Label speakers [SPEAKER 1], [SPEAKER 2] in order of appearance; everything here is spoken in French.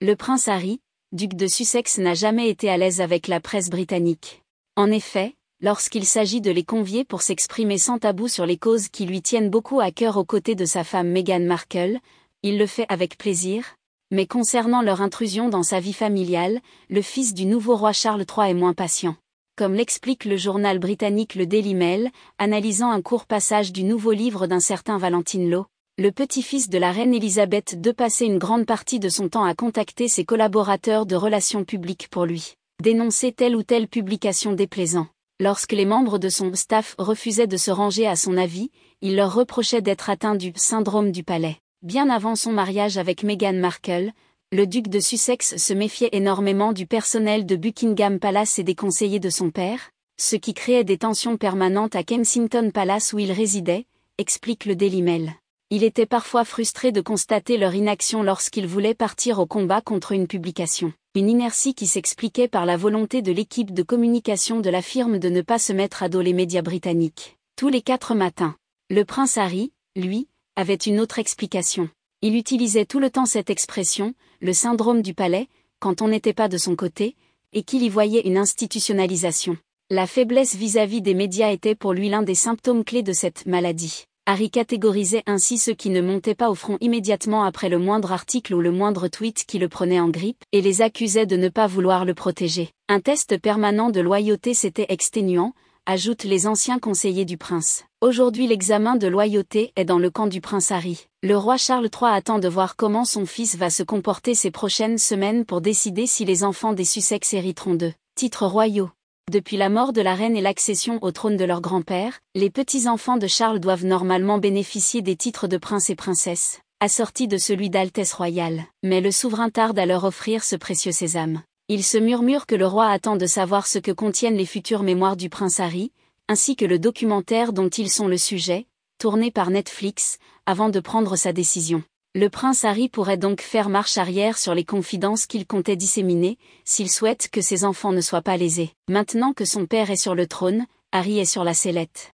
[SPEAKER 1] Le prince Harry, duc de Sussex n'a jamais été à l'aise avec la presse britannique. En effet, lorsqu'il s'agit de les convier pour s'exprimer sans tabou sur les causes qui lui tiennent beaucoup à cœur aux côtés de sa femme Meghan Markle, il le fait avec plaisir, mais concernant leur intrusion dans sa vie familiale, le fils du nouveau roi Charles III est moins patient. Comme l'explique le journal britannique Le Daily Mail, analysant un court passage du nouveau livre d'un certain Valentine Lowe, le petit-fils de la reine Elisabeth II passait une grande partie de son temps à contacter ses collaborateurs de relations publiques pour lui dénoncer telle ou telle publication déplaisant. Lorsque les membres de son staff refusaient de se ranger à son avis, il leur reprochait d'être atteint du syndrome du palais. Bien avant son mariage avec Meghan Markle, le duc de Sussex se méfiait énormément du personnel de Buckingham Palace et des conseillers de son père, ce qui créait des tensions permanentes à Kensington Palace où il résidait, explique le Daily Mail. Il était parfois frustré de constater leur inaction lorsqu'il voulait partir au combat contre une publication. Une inertie qui s'expliquait par la volonté de l'équipe de communication de la firme de ne pas se mettre à dos les médias britanniques. Tous les quatre matins. Le prince Harry, lui, avait une autre explication. Il utilisait tout le temps cette expression, le syndrome du palais, quand on n'était pas de son côté, et qu'il y voyait une institutionnalisation. La faiblesse vis-à-vis -vis des médias était pour lui l'un des symptômes clés de cette maladie. Harry catégorisait ainsi ceux qui ne montaient pas au front immédiatement après le moindre article ou le moindre tweet qui le prenait en grippe et les accusait de ne pas vouloir le protéger. Un test permanent de loyauté c'était exténuant, ajoutent les anciens conseillers du prince. Aujourd'hui l'examen de loyauté est dans le camp du prince Harry. Le roi Charles III attend de voir comment son fils va se comporter ces prochaines semaines pour décider si les enfants des Sussex hériteront d'eux. Titres royaux depuis la mort de la reine et l'accession au trône de leur grand-père, les petits-enfants de Charles doivent normalement bénéficier des titres de prince et princesse, assortis de celui d'altesse royale. Mais le souverain tarde à leur offrir ce précieux sésame. Il se murmure que le roi attend de savoir ce que contiennent les futures mémoires du prince Harry, ainsi que le documentaire dont ils sont le sujet, tourné par Netflix, avant de prendre sa décision. Le prince Harry pourrait donc faire marche arrière sur les confidences qu'il comptait disséminer, s'il souhaite que ses enfants ne soient pas lésés. Maintenant que son père est sur le trône, Harry est sur la sellette.